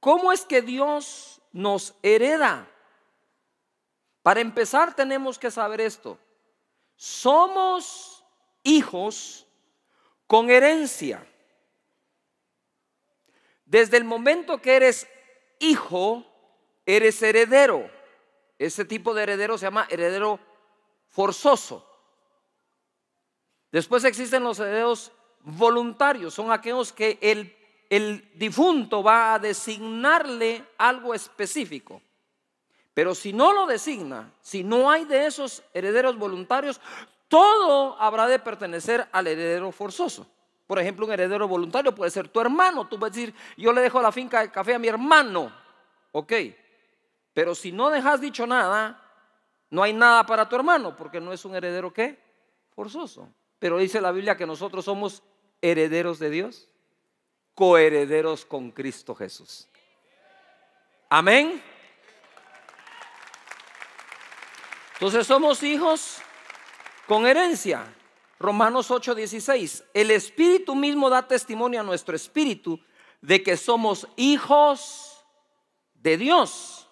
¿Cómo es que Dios nos hereda? Para empezar tenemos que saber esto. Somos hijos con herencia. Desde el momento que eres hijo, eres heredero. Ese tipo de heredero se llama heredero forzoso. Después existen los herederos voluntarios, son aquellos que el el difunto va a designarle algo específico. Pero si no lo designa, si no hay de esos herederos voluntarios, todo habrá de pertenecer al heredero forzoso. Por ejemplo, un heredero voluntario puede ser tu hermano. Tú puedes decir, yo le dejo la finca de café a mi hermano. Ok. Pero si no dejas dicho nada, no hay nada para tu hermano, porque no es un heredero qué? Forzoso. Pero dice la Biblia que nosotros somos herederos de Dios coherederos con Cristo Jesús. Amén. Entonces somos hijos con herencia. Romanos 8:16. El Espíritu mismo da testimonio a nuestro Espíritu de que somos hijos de Dios.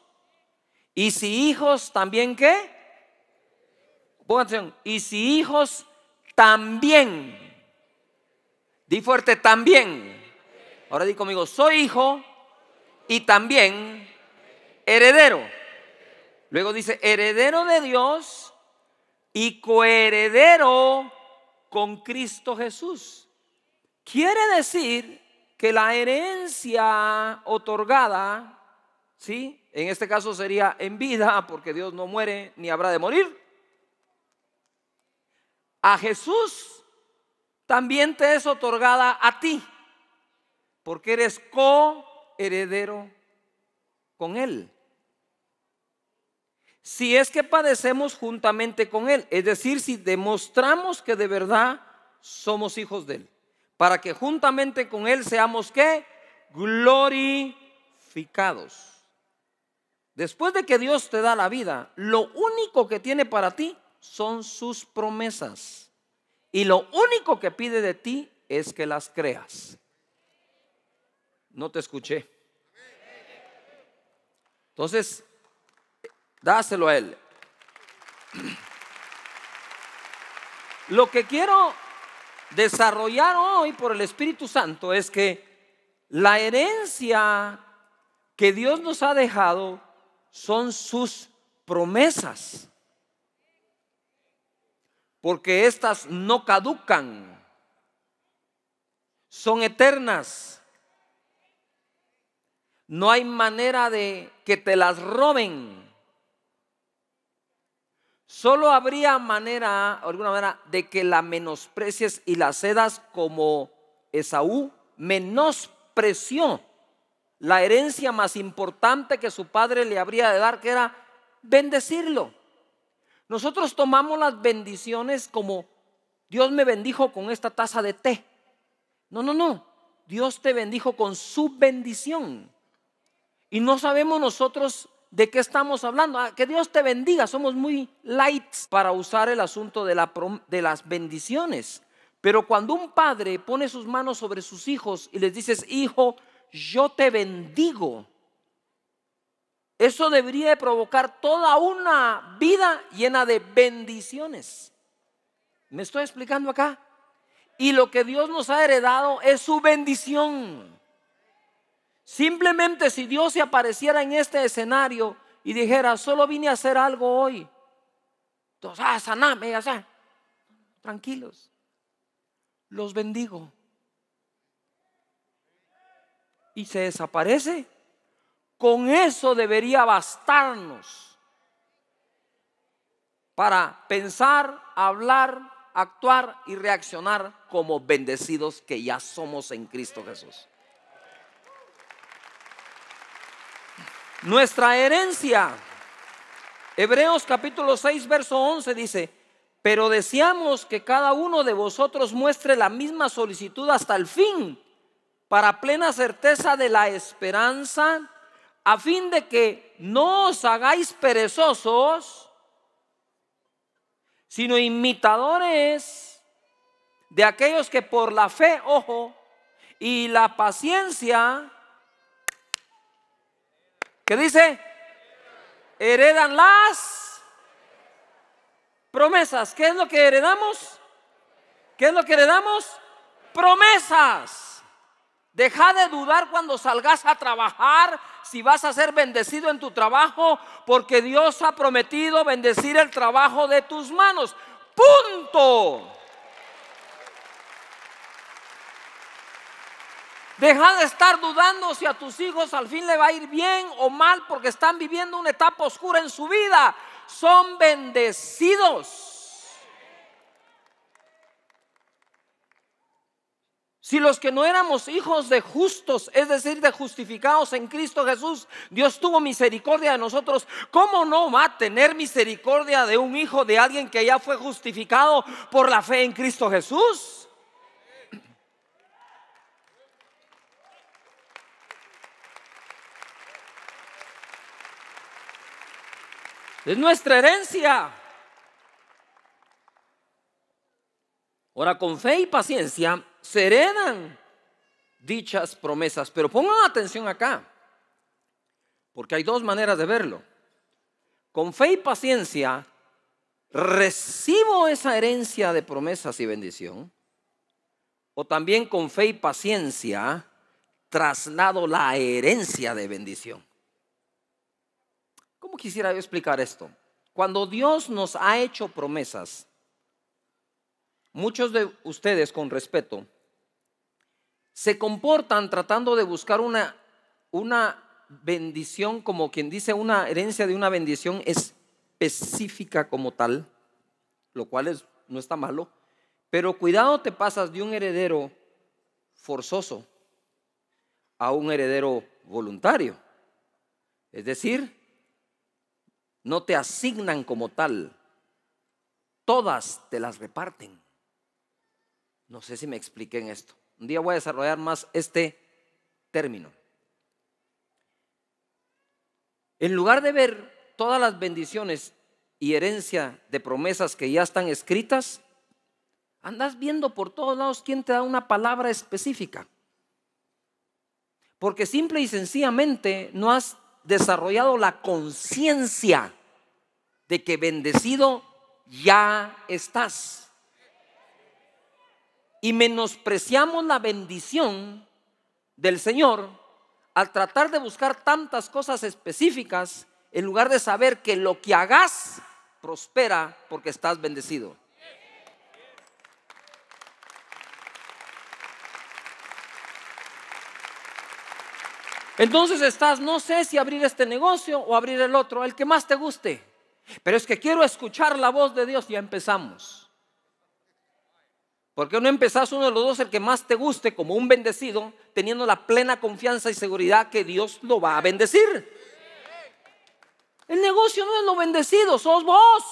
Y si hijos, también qué? atención. Y si hijos, también. Di fuerte, también. Ahora di conmigo, soy hijo y también heredero. Luego dice, heredero de Dios y coheredero con Cristo Jesús. Quiere decir que la herencia otorgada, ¿sí? En este caso sería en vida, porque Dios no muere ni habrá de morir. A Jesús también te es otorgada a ti porque eres coheredero con Él. Si es que padecemos juntamente con Él, es decir, si demostramos que de verdad somos hijos de Él, para que juntamente con Él seamos que glorificados. Después de que Dios te da la vida, lo único que tiene para ti son sus promesas. Y lo único que pide de ti es que las creas no te escuché. Entonces, dáselo a Él. Lo que quiero desarrollar hoy por el Espíritu Santo es que la herencia que Dios nos ha dejado son sus promesas. Porque estas no caducan, son eternas. No hay manera de que te las roben. Solo habría manera, alguna manera, de que la menosprecies y la cedas como Esaú menospreció la herencia más importante que su padre le habría de dar, que era bendecirlo. Nosotros tomamos las bendiciones como Dios me bendijo con esta taza de té. No, no, no. Dios te bendijo con su bendición. Y no sabemos nosotros de qué estamos hablando. Ah, que Dios te bendiga. Somos muy light para usar el asunto de, la, de las bendiciones. Pero cuando un padre pone sus manos sobre sus hijos y les dices, hijo, yo te bendigo. Eso debería provocar toda una vida llena de bendiciones. ¿Me estoy explicando acá? Y lo que Dios nos ha heredado es su bendición. Simplemente si Dios se apareciera en este escenario y dijera, solo vine a hacer algo hoy. Entonces, ah, saname, ya Tranquilos. Los bendigo. Y se desaparece. Con eso debería bastarnos para pensar, hablar, actuar y reaccionar como bendecidos que ya somos en Cristo Jesús. Nuestra herencia. Hebreos capítulo 6, verso 11 dice, pero deseamos que cada uno de vosotros muestre la misma solicitud hasta el fin, para plena certeza de la esperanza, a fin de que no os hagáis perezosos, sino imitadores de aquellos que por la fe, ojo, y la paciencia ¿Qué dice? Heredan las promesas. ¿Qué es lo que heredamos? ¿Qué es lo que heredamos? Promesas. Deja de dudar cuando salgas a trabajar si vas a ser bendecido en tu trabajo, porque Dios ha prometido bendecir el trabajo de tus manos. Punto. Deja de estar dudando si a tus hijos al fin le va a ir bien o mal porque están viviendo una etapa oscura en su vida. Son bendecidos. Si los que no éramos hijos de justos, es decir, de justificados en Cristo Jesús, Dios tuvo misericordia de nosotros, ¿cómo no va a tener misericordia de un hijo de alguien que ya fue justificado por la fe en Cristo Jesús? Es nuestra herencia. Ahora, con fe y paciencia se heredan dichas promesas. Pero pongan atención acá, porque hay dos maneras de verlo. Con fe y paciencia recibo esa herencia de promesas y bendición. O también con fe y paciencia traslado la herencia de bendición quisiera explicar esto? Cuando Dios nos ha hecho promesas, muchos de ustedes, con respeto, se comportan tratando de buscar una, una bendición, como quien dice, una herencia de una bendición específica como tal, lo cual es, no está malo, pero cuidado te pasas de un heredero forzoso a un heredero voluntario. Es decir, no te asignan como tal, todas te las reparten. No sé si me expliqué en esto. Un día voy a desarrollar más este término. En lugar de ver todas las bendiciones y herencia de promesas que ya están escritas, andas viendo por todos lados quién te da una palabra específica. Porque simple y sencillamente no has desarrollado la conciencia de que bendecido ya estás. Y menospreciamos la bendición del Señor al tratar de buscar tantas cosas específicas en lugar de saber que lo que hagas prospera porque estás bendecido. Entonces estás, no sé si abrir este negocio o abrir el otro, el que más te guste. Pero es que quiero escuchar la voz de Dios, ya empezamos. ¿Por qué no empezás uno de los dos, el que más te guste, como un bendecido, teniendo la plena confianza y seguridad que Dios lo va a bendecir? El negocio no es lo bendecido, sos vos.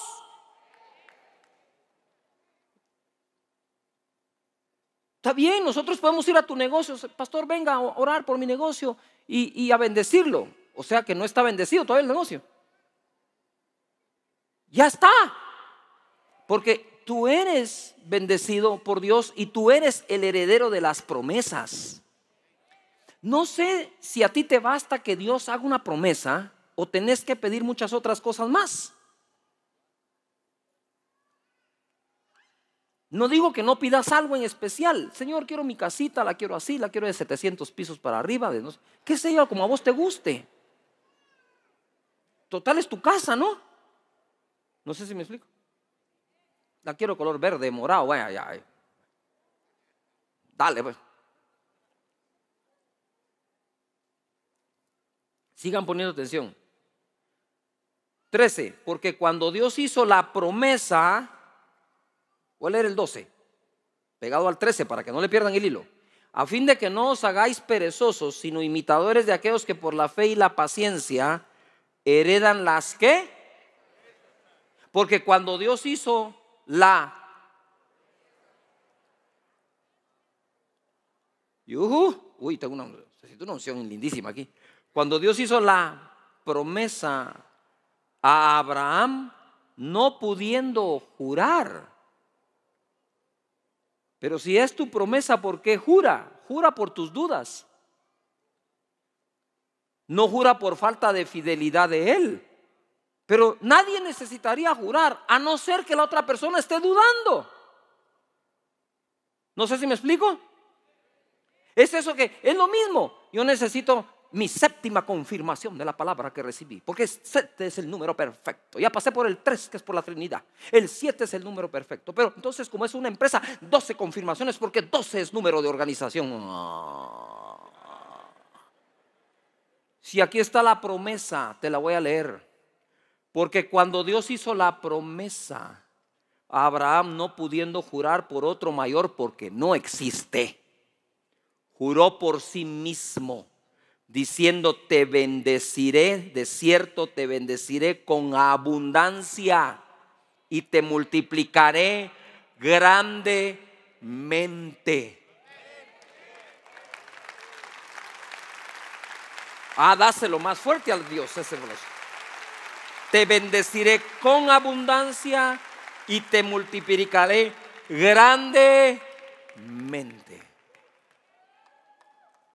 Está bien, nosotros podemos ir a tu negocio, pastor, venga a orar por mi negocio y, a bendecirlo. O sea que no está bendecido Todo el negocio. Ya está. Porque tú eres bendecido por Dios y tú eres el heredero de las promesas. No sé si a ti te basta que Dios haga una promesa o tenés que pedir muchas otras cosas más. No digo que no pidas algo en especial. Señor, quiero mi casita, la quiero así, la quiero de 700 pisos para arriba, de no qué sé como a vos te guste. Total es tu casa, ¿no? No sé si me explico. La quiero color verde, morado, Dale, pues. Sigan poniendo atención. 13. Porque cuando Dios hizo la promesa, ¿Cuál era el 12, pegado al 13 para que no le pierdan el hilo. A fin de que no os hagáis perezosos, sino imitadores de aquellos que por la fe y la paciencia heredan las que. Porque cuando Dios hizo la... uy, tengo una, una unción lindísima aquí. Cuando Dios hizo la promesa a Abraham, no pudiendo jurar pero si es tu promesa, ¿por qué jura? Jura por tus dudas. No jura por falta de fidelidad de Él. Pero nadie necesitaría jurar a no ser que la otra persona esté dudando. No sé si me explico. Es eso que es lo mismo. Yo necesito mi séptima confirmación de la palabra que recibí, porque 7 es el número perfecto. Ya pasé por el 3, que es por la Trinidad. El 7 es el número perfecto. Pero entonces, como es una empresa, 12 confirmaciones, porque 12 es número de organización. Si aquí está la promesa, te la voy a leer. Porque cuando Dios hizo la promesa, Abraham no pudiendo jurar por otro mayor porque no existe, juró por sí mismo diciendo, te bendeciré, de cierto te bendeciré con abundancia y te multiplicaré grandemente. Ah, dáselo más fuerte al Dios ese Te bendeciré con abundancia y te multiplicaré grandemente.